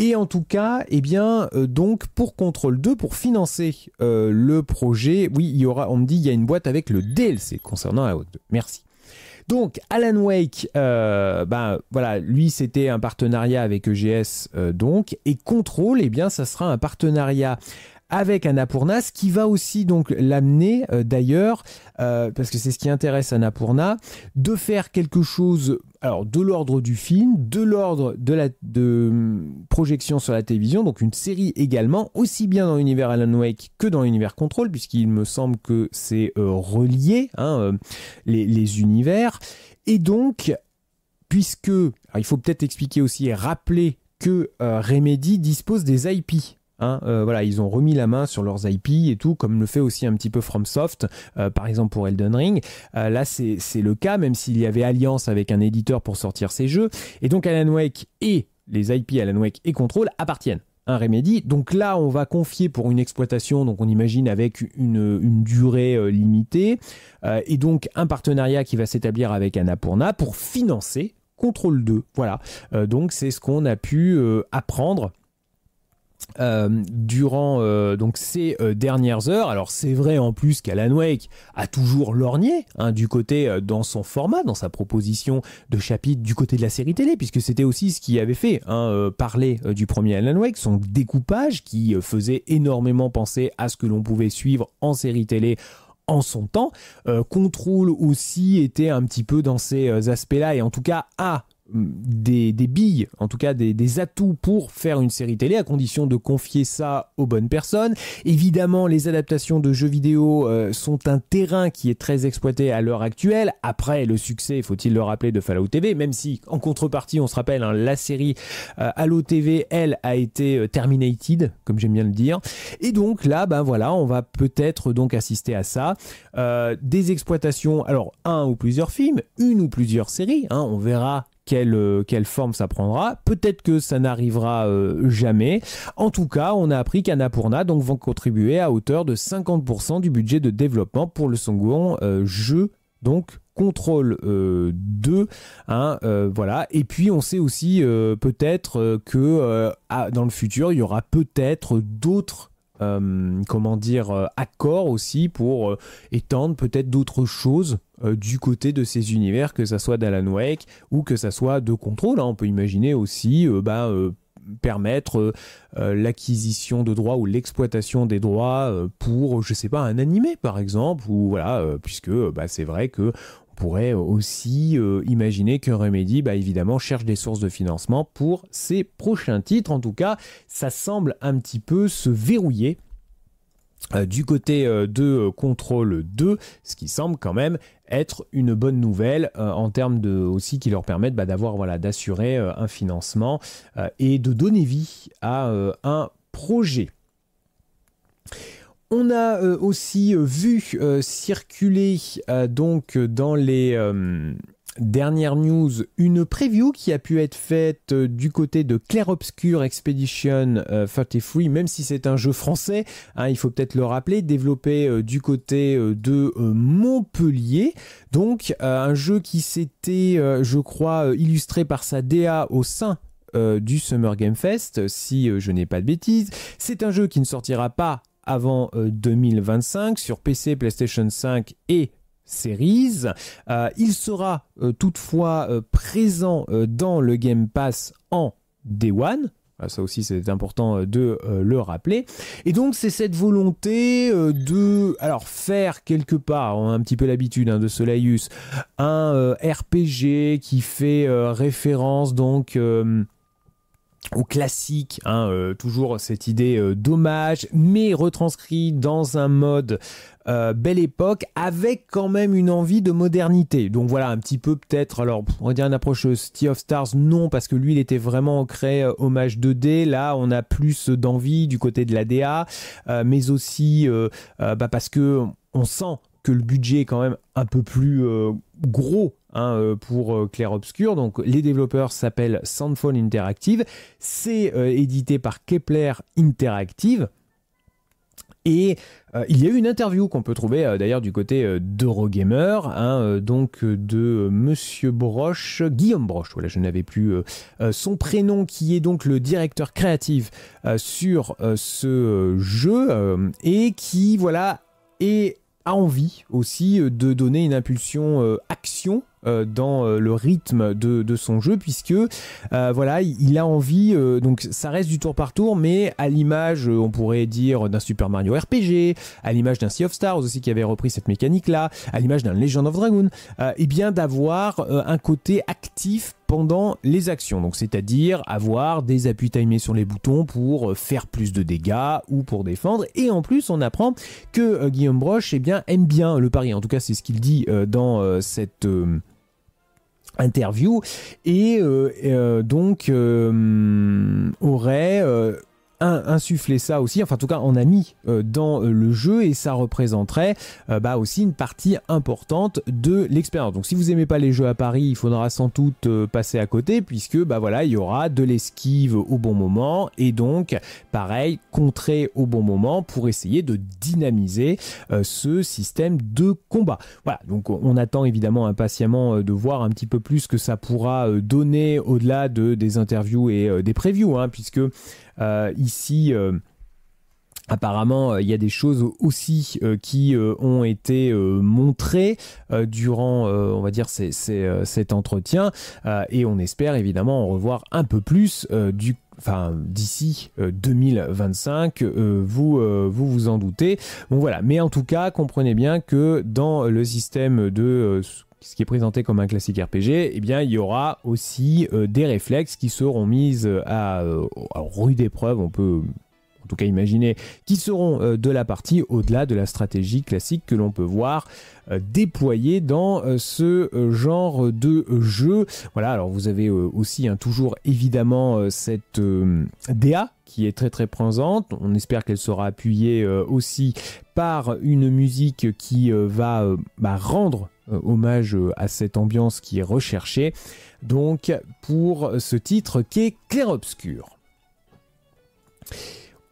Et en tout cas, eh bien, donc pour Control 2, pour financer le projet, oui, il y aura, on me dit, il y a une boîte avec le DLC concernant la 2. Merci. Donc Alan Wake, euh, ben voilà, lui c'était un partenariat avec EGS euh, donc, et Control, eh bien ça sera un partenariat avec Annapurna, ce qui va aussi donc l'amener euh, d'ailleurs, parce que c'est ce qui intéresse Annapurna, de faire quelque chose alors de l'ordre du film, de l'ordre de la hum, projection sur la télévision, donc une série également, aussi bien dans l'univers Alan Wake que dans l'univers Control, puisqu'il me semble que c'est euh, relié hein, euh, les, univers. Et donc, puisque il faut peut-être expliquer aussi et rappeler que euh, Remedy dispose des IP Hein, euh, voilà, ils ont remis la main sur leurs IP et tout, comme le fait aussi un petit peu FromSoft, euh, par exemple pour Elden Ring. Euh, là, c'est le cas, même s'il y avait alliance avec un éditeur pour sortir ces jeux. Et donc Alan Wake et les IP Alan Wake et Control appartiennent un Remedy. Donc là, on va confier pour une exploitation, donc on imagine avec une, durée limitée, et donc un partenariat qui va s'établir avec Annapurna pour financer Control 2. Voilà. donc c'est ce qu'on a pu apprendre euh, durant euh, donc ces euh, dernières heures. Alors c'est vrai en plus qu'Alan Wake a toujours lorgné hein, du côté dans son format, dans sa proposition de chapitre du côté de la série télé, puisque c'était aussi ce qui avait fait hein, parler du premier Alan Wake, son découpage qui faisait énormément penser à ce que l'on pouvait suivre en série télé en son temps. Contrôle aussi était un petit peu dans ces aspects-là et en tout cas a des, des, billes, en tout cas des, atouts pour faire une série télé, à condition de confier ça aux bonnes personnes. Évidemment, les adaptations de jeux vidéo euh, sont un terrain qui est très exploité à l'heure actuelle. Après le succès, faut-il le rappeler, de Fallout TV, même si en contrepartie, on se rappelle, hein, la série euh, Halo TV, elle, a été euh, terminated, comme j'aime bien le dire. Et donc là, ben voilà, on va peut-être donc assister à ça. des exploitations, alors un ou plusieurs films, une ou plusieurs séries, hein, on verra euh, quelle, forme ça prendra. Peut-être que ça n'arrivera euh, jamais. En tout cas, on a appris qu'Anapurna donc, vont contribuer à hauteur de 50% du budget de développement pour le second euh, jeu donc contrôle 2 hein, voilà et puis on sait aussi peut-être que dans le futur il y aura peut-être d'autres euh, comment dire, euh, accord aussi pour euh, étendre peut-être d'autres choses du côté de ces univers, que ça soit d'Alan Wake ou que ça soit de contrôle, hein. On peut imaginer aussi, bah, permettre l'acquisition de droits ou l'exploitation des droits pour je sais pas un animé par exemple ou voilà puisque bah, c'est vrai que pourrait aussi euh, imaginer que Remedy, bah, évidemment, cherche des sources de financement pour ses prochains titres. En tout cas, ça semble un petit peu se verrouiller. Euh, du côté euh, de Contrôle 2, ce qui semble quand même être une bonne nouvelle en termes de aussi qui leur permettent bah, d'avoir voilà d'assurer un financement et de donner vie à un projet. On a euh, aussi euh, vu euh, circuler donc dans les dernières news une preview qui a pu être faite du côté de Clair Obscure Expedition 33, même si c'est un jeu français, hein, il faut peut-être le rappeler, développé du côté de Montpellier. Donc un jeu qui s'était, je crois, illustré par sa DA au sein du Summer Game Fest, si je n'ai pas de bêtises. C'est un jeu qui ne sortira pas avant 2025 euh, sur PC, PlayStation 5 et Series. Euh, il sera euh, toutefois présent dans le Game Pass en Day One, ah, ça aussi, c'est important de le rappeler. Et donc, c'est cette volonté de, alors, faire quelque part, on a un petit peu l'habitude hein, de Solaius, un RPG qui fait référence donc au classique, hein, euh, toujours cette idée euh, d'hommage, mais retranscrit dans un mode euh, belle époque, avec quand même une envie de modernité. Donc voilà, un petit peu peut-être, alors on va dire une approche City of Stars, non, parce que lui il était vraiment ancré hommage 2D, là on a plus d'envie du côté de la DA, mais aussi bah, parce que on sent que le budget est quand même un peu plus gros Hein, euh, pour euh, Clair Obscur. Donc les développeurs s'appellent Soundphone Interactive. C'est euh, édité par Kepler Interactive. Et il y a eu une interview qu'on peut trouver d'ailleurs du côté d'Eurogamer, hein, donc de Monsieur Broche, Guillaume Broche, voilà, je n'avais plus son prénom, qui est donc le directeur créatif sur ce jeu, et qui, voilà, est a envie aussi de donner une impulsion action euh, dans euh, le rythme de, son jeu puisque euh, voilà il a envie donc ça reste du tour par tour mais à l'image on pourrait dire d'un Super Mario RPG à l'image d'un Sea of Stars aussi qui avait repris cette mécanique là à l'image d'un Legend of Dragon et bien d'avoir un côté actif pendant les actions. Donc c'est-à-dire avoir des appuis timés sur les boutons pour euh, faire plus de dégâts ou pour défendre. Et en plus on apprend que euh, Guillaume Broche eh bien, aime bien le pari. En tout cas c'est ce qu'il dit euh, dans cette interview et donc hum, aurait insuffler ça aussi, enfin en tout cas on a mis euh, dans euh, le jeu et ça représenterait euh, bah, aussi une partie importante de l'expérience. Donc si vous aimez pas les jeux à Paris, il faudra sans doute passer à côté puisque bah voilà il y aura de l'esquive au bon moment et donc pareil contrer au bon moment pour essayer de dynamiser ce système de combat. Voilà donc on attend évidemment impatiemment de voir un petit peu plus que ça pourra donner au-delà de des interviews et des previews hein, puisque euh, ici, euh, Apparemment, euh, il y a des choses aussi qui ont été montrées durant, on va dire, cet entretien, et on espère évidemment en revoir un peu plus d'ici 2025, vous, vous vous en doutez. Bon voilà, mais en tout cas, comprenez bien que dans le système de ce qui est présenté comme un classique RPG, eh bien, il y aura aussi euh, des réflexes qui seront mises euh, euh, à, rude épreuve, on peut en tout cas imaginer, qui seront de la partie au-delà de la stratégie classique que l'on peut voir déployée dans ce genre de jeu. Voilà, alors vous avez aussi hein, toujours évidemment cette DA qui est très très présente. On espère qu'elle sera appuyée euh, aussi par une musique qui euh, va euh, bah, rendre hommage à cette ambiance qui est recherchée. Donc pour ce titre qui est clair obscur.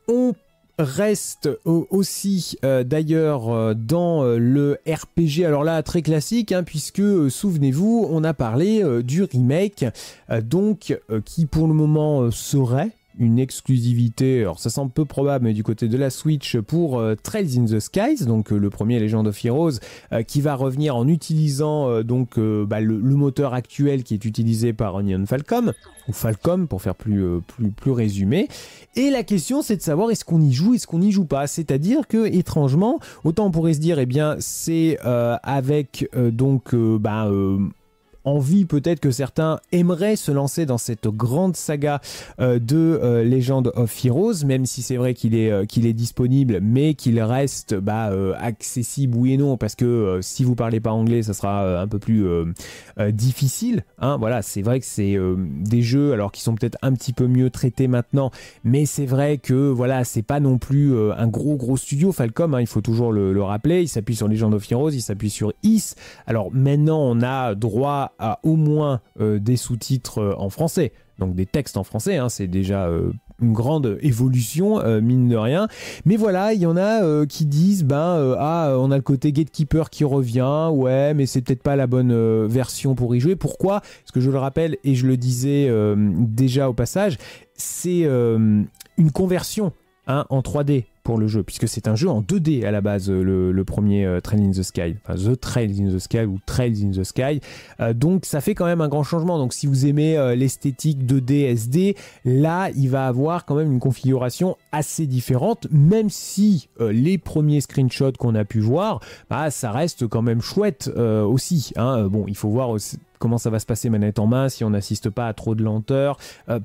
On reste aussi d'ailleurs dans le RPG, alors là très classique, hein, puisque souvenez-vous, on a parlé du remake, donc qui pour le moment serait une exclusivité, alors ça semble peu probable, mais du côté de la Switch pour euh, Trails in the Skies, donc euh, le premier Legend of Heroes, euh, qui va revenir en utilisant donc bah, le, moteur actuel qui est utilisé par Onion Falcom, ou Falcom pour faire plus, plus, plus résumé. Et la question c'est de savoir est-ce qu'on y joue, est-ce qu'on n'y joue pas. C'est-à-dire que étrangement, autant on pourrait se dire, eh bien c'est avec donc bah envie, peut-être que certains aimeraient se lancer dans cette grande saga euh, de euh, Legend of Heroes, même si c'est vrai qu'il est, euh, qu'il est disponible, mais qu'il reste bah, accessible oui et non, parce que si vous parlez pas anglais, ça sera un peu plus difficile. Hein, voilà, c'est vrai que c'est des jeux alors qui sont peut-être un petit peu mieux traités maintenant, mais c'est vrai que voilà, c'est pas non plus un gros gros studio Falcom, hein, il faut toujours le, rappeler. Il s'appuie sur Legend of Heroes, il s'appuie sur Is. Alors maintenant, on a droit à au moins euh, des sous-titres euh, en français, donc des textes en français, hein, c'est déjà euh, une grande évolution, mine de rien. Mais voilà, il y en a qui disent, ben, ah, on a le côté gatekeeper qui revient, ouais, mais c'est peut-être pas la bonne version pour y jouer. Pourquoi Parce que je le rappelle, et je le disais déjà au passage, c'est une conversion hein, en 3D pour le jeu, puisque c'est un jeu en 2D à la base, euh, le, premier euh, Trail in the Sky, enfin The Trail in the Sky ou Trails in the Sky. Euh, donc ça fait quand même un grand changement. Donc si vous aimez euh, l'esthétique 2D SD, là il va avoir quand même une configuration assez différente, même si les premiers screenshots qu'on a pu voir, bah, ça reste quand même chouette aussi. Hein. Bon, il faut voir comment ça va se passer manette en main, si on n'assiste pas à trop de lenteur.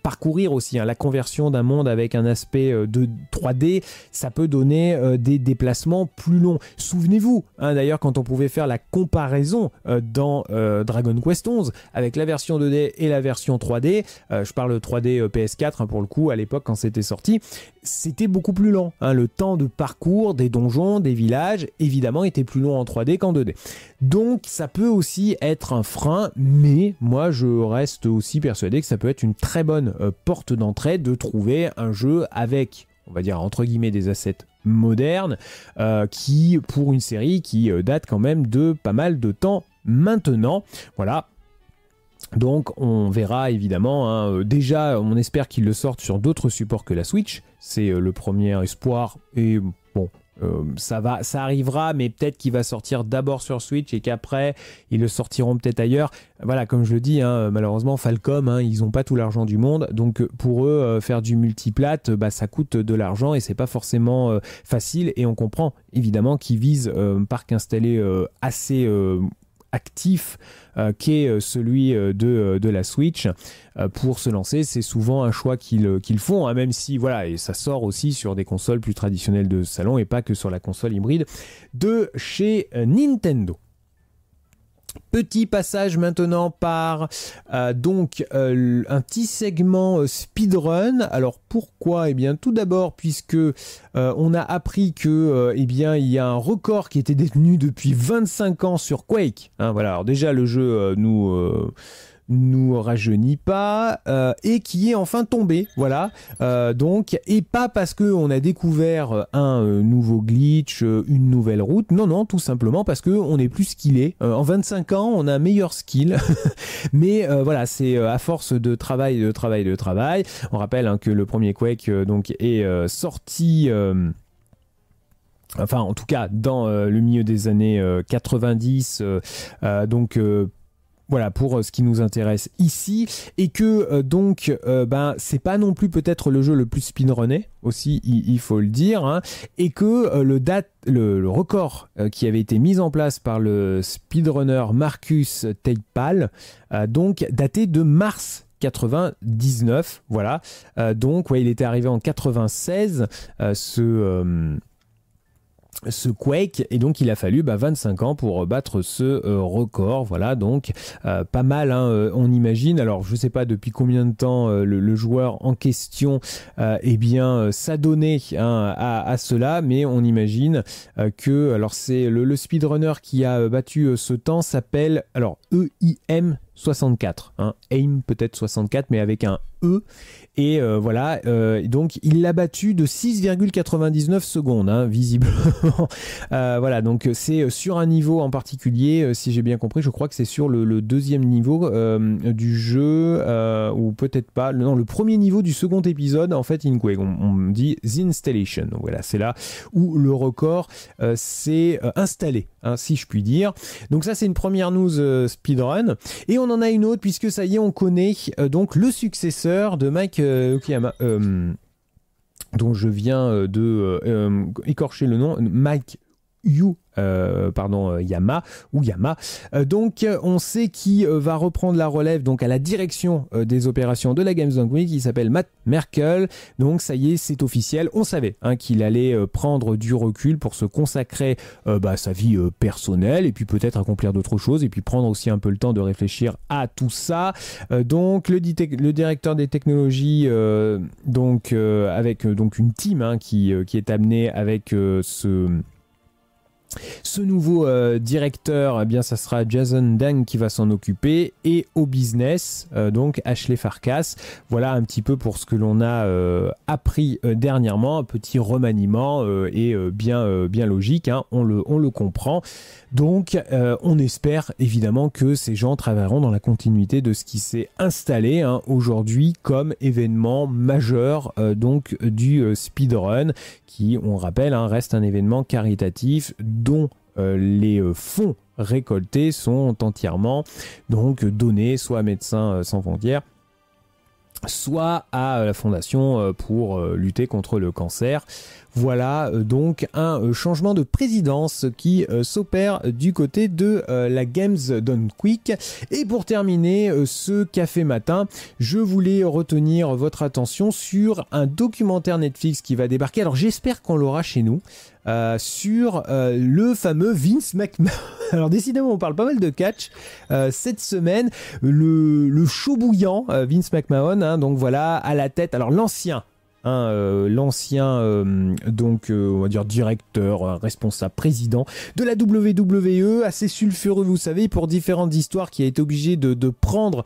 parcourir aussi hein, la conversion d'un monde avec un aspect de 3D, ça peut donner euh, des déplacements plus longs. Souvenez-vous, hein, d'ailleurs, quand on pouvait faire la comparaison euh, dans euh, Dragon Quest 11 avec la version 2D et la version 3D, je parle 3D PS4 hein, pour le coup à l'époque quand c'était sorti, c'était beaucoup plus lent. Hein. le temps de parcours des donjons, des villages, évidemment, était plus long en 3D qu'en 2D. Donc ça peut aussi être un frein, mais moi je reste aussi persuadé que ça peut être une très bonne porte d'entrée de trouver un jeu avec on va dire entre guillemets des assets modernes, euh, qui pour une série qui euh, date quand même de pas mal de temps maintenant. Voilà, donc on verra évidemment, hein, euh, déjà on espère qu'ils le sortent sur d'autres supports que la Switch, c'est le premier espoir et euh, ça va, ça arrivera, mais peut-être qu'il va sortir d'abord sur Switch et qu'après ils le sortiront peut-être ailleurs. Voilà, comme je le dis, hein, malheureusement Falcom, hein, ils n'ont pas tout l'argent du monde, donc euh, pour eux euh, faire du multiplate, bah ça coûte de l'argent et c'est pas forcément facile. Et on comprend évidemment qu'ils visent un parc installé assez actif euh, qu'est euh, celui euh, de, la Switch pour se lancer. C'est souvent un choix qu'ils font, hein, même si, voilà, et ça sort aussi sur des consoles plus traditionnelles de salon et pas que sur la console hybride de chez Nintendo. Petit passage maintenant par euh, donc euh, un petit segment euh, speedrun. Alors pourquoi Eh bien tout d'abord puisque on a appris que eh bien il y a un record qui était détenu depuis 25 ans sur Quake. Hein, voilà. Alors déjà le jeu nous nous rajeunit pas euh, et qui est enfin tombé. Voilà. Euh, donc et pas parce que on a découvert euh, un nouveau glitch, une nouvelle route. Non non, tout simplement parce que on est plus skillé. en 25 ans, on a un meilleur skill. *laughs* Mais voilà, c'est à force de travail, de travail, de travail. On rappelle hein, que le premier Quake donc est sorti enfin en tout cas dans le milieu des années 90 donc voilà pour euh, ce qui nous intéresse ici et que euh, donc euh, ben c'est pas non plus peut-être le jeu le plus speedrunné, aussi il, faut le dire hein. et que le date le, record qui avait été mis en place par le speedrunner Marcus Teipal donc daté de mars 99 voilà donc ouais il était arrivé en 96 ce ce Quake et donc il a fallu 25 bah, ans pour euh, battre ce euh, record voilà donc euh, pas mal hein, on imagine alors je sais pas depuis combien de temps le, joueur en question eh bien s'adonnait hein, à, cela mais on imagine que alors c'est le, speedrunner qui a battu ce temps s'appelle alors EIM 64 hein, AIM peut-être 64 mais avec un E et euh, voilà, euh, donc il l'a battu de 6,99 secondes, hein, visiblement. *laughs* Euh, voilà, donc c'est sur un niveau en particulier, si j'ai bien compris, je crois que c'est sur le, deuxième niveau du jeu, ou peut-être pas, non, le premier niveau du second épisode, en fait, in on, me dit The Installation. voilà, c'est là où le record s'est installé, hein, si je puis dire. Donc ça, c'est une première news speedrun. Et on en a une autre, puisque ça y est, on connaît donc le successeur de Mike euh, dont je viens euh, de euh, écorcher le nom, Mike Yu euh, pardon, euh, Yama ou Yama. Euh, donc on sait qui va reprendre la relève donc à la direction des opérations de la Games Done Week, il s'appelle Matt Merkel. Donc ça y est, c'est officiel. On savait hein, qu'il allait prendre du recul pour se consacrer à bah, sa vie personnelle et puis peut-être accomplir d'autres choses et puis prendre aussi un peu le temps de réfléchir à tout ça. donc le, directeur des technologies donc avec donc une team hein, qui, qui est amenée avec ce ce nouveau euh, directeur, eh bien, ça sera Jason Dang qui va s'en occuper et au business, euh, donc Ashley Farkas. Voilà un petit peu pour ce que l'on a euh, appris dernièrement, un petit remaniement et bien, bien logique, hein. on, le, on le comprend. Donc, on espère évidemment que ces gens travailleront dans la continuité de ce qui s'est installé hein, aujourd'hui comme événement majeur donc du speedrun, qui, on rappelle, hein, reste un événement caritatif dont euh, les euh, fonds récoltés sont entièrement donc donnés soit à Médecins sans frontières, soit à la fondation euh, pour lutter contre le cancer. Voilà euh, donc un euh, changement de présidence qui euh, s'opère du côté de la Games Done Quick. Et pour terminer ce café matin, je voulais retenir votre attention sur un documentaire Netflix qui va débarquer. Alors j'espère qu'on l'aura chez nous. sur le fameux Vince McMahon. *laughs* Alors décidément, on parle pas mal de catch cette semaine. Le, chaud bouillant Vince McMahon, hein, donc voilà, à la tête. Alors l'ancien Hein, euh, l'ancien euh, donc euh, on va dire directeur, responsable, président de la WWE, assez sulfureux vous savez pour différentes histoires qui a été obligé de, prendre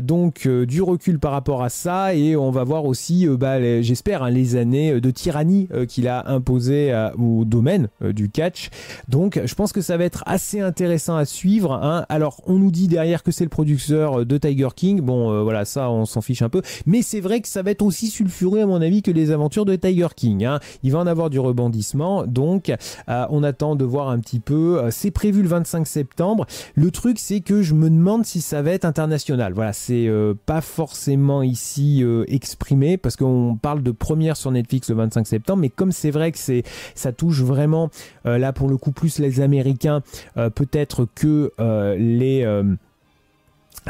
donc du recul par rapport à ça et on va voir aussi bah, j'espère hein, les années de tyrannie qu'il a imposé au domaine du catch. Donc je pense que ça va être assez intéressant à suivre. Hein. Alors on nous dit derrière que c'est le producteur de Tiger King, bon voilà ça on s'en fiche un peu, mais c'est vrai que ça va être aussi sulfureux à mon avis avis que les aventures de Tiger King. Hein. Il va en avoir du rebondissement, donc euh, on attend de voir un petit peu. Euh, c'est prévu le 25 septembre. Le truc, c'est que je me demande si ça va être international. Voilà, c'est euh, pas forcément ici exprimé parce qu'on parle de première sur Netflix le 25 septembre, mais comme c'est vrai que c'est ça touche vraiment là pour le coup plus les Américains, peut-être que les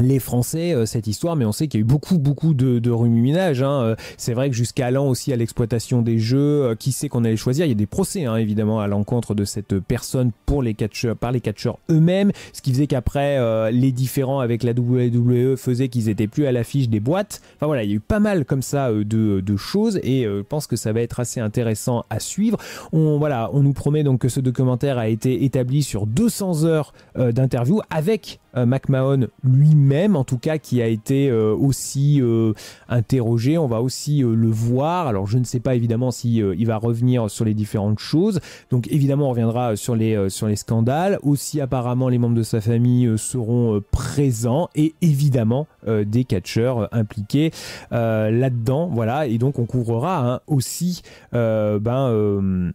les Français euh, cette histoire, mais on sait qu'il y a eu beaucoup beaucoup de, de ruminage. Hein. Euh, c'est vrai que jusqu'à l'an aussi à l'exploitation des jeux, euh, qui sait qu'on allait choisir Il y a des procès hein, évidemment à l'encontre de cette personne pour les catcheurs, par les catcheurs eux-mêmes, ce qui faisait qu'après les différents avec la WWE faisaient qu'ils étaient plus à l'affiche des boîtes. Enfin voilà, il y a eu pas mal comme ça de, de, choses et je pense que ça va être assez intéressant à suivre. On voilà, on nous promet donc que ce documentaire a été établi sur 200 heures d'interview avec euh, McMahon lui-même, en tout cas, qui a été euh, aussi euh, interrogé. On va aussi le voir. Alors, je ne sais pas évidemment si il va revenir sur les différentes choses. Donc, évidemment, on reviendra sur les sur les scandales. Aussi, apparemment, les membres de sa famille seront présents et évidemment des catcheurs impliqués là-dedans. Voilà. Et donc, on couvrera hein, aussi, ben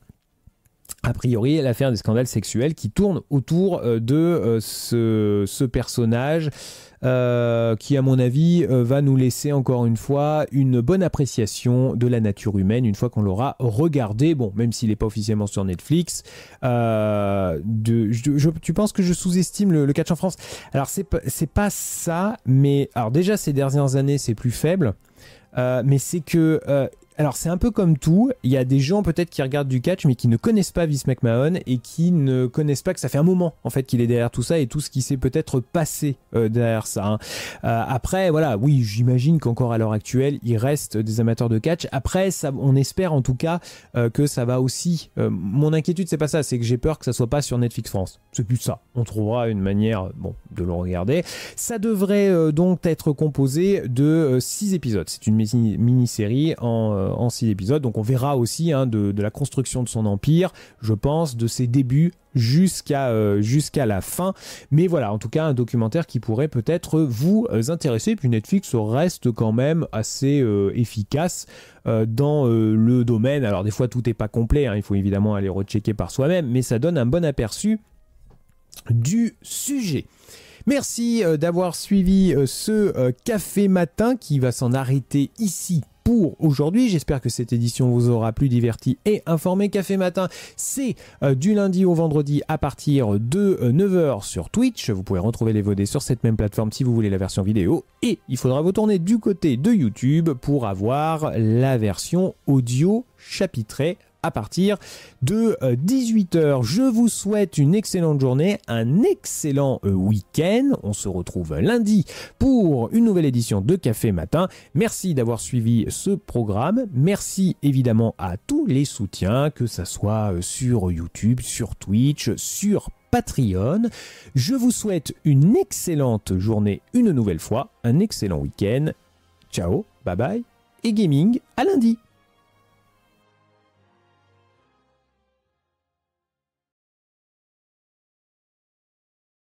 a priori l'affaire des scandales sexuels qui tourne autour euh, de euh, ce, personnage euh, qui à mon avis va nous laisser encore une fois une bonne appréciation de la nature humaine une fois qu'on l'aura regardé, bon même s'il n'est pas officiellement sur Netflix. tu penses que je sous-estime le, catch en France Alors c'est pas ça, mais alors déjà ces dernières années c'est plus faible. mais c'est que alors c'est un peu comme tout, il y a des gens peut-être qui regardent du catch mais qui ne connaissent pas Vince McMahon et qui ne connaissent pas que ça fait un moment en fait qu'il est derrière tout ça et tout ce qui s'est peut-être passé euh, derrière ça. Hein. Euh, après voilà, oui j'imagine qu'encore à l'heure actuelle il reste des amateurs de catch. Après ça, on espère en tout cas euh, que ça va aussi. mon inquiétude c'est pas ça, c'est que j'ai peur que ça soit pas sur Netflix France. C'est plus ça. On trouvera une manière bon de le regarder. Ça devrait donc être composé de six épisodes. C'est une mini-série en en six épisodes. Donc on verra aussi hein, de, la construction de son empire, je pense, de ses débuts jusqu'à euh, jusqu'à la fin. Mais voilà, en tout cas, un documentaire qui pourrait peut-être vous euh, intéresser. Puis Netflix reste quand même assez euh, efficace dans le domaine. Alors des fois, tout n'est pas complet, hein. il faut évidemment aller rechecker par soi-même, mais ça donne un bon aperçu du sujet. Merci d'avoir suivi ce café matin qui va s'en arrêter ici pour aujourd'hui. J'espère que cette édition vous aura plus diverti et informé. Café Matin, c'est euh, du lundi au vendredi à partir de 9h euh, sur Twitch. Vous pouvez retrouver les VOD sur cette même plateforme si vous voulez la version vidéo. Et il faudra vous tourner du côté de YouTube pour avoir la version audio chapitrée à partir de 18h. Euh, Je vous souhaite une excellente journée, un excellent euh, week-end. On se retrouve lundi pour une nouvelle édition de Café Matin. Merci d'avoir suivi ce programme. Merci évidemment à tous les soutiens, que ce soit euh, sur YouTube, sur Twitch, sur Patreon. Je vous souhaite une excellente journée une nouvelle fois, un excellent week-end. Ciao, bye bye et gaming à lundi.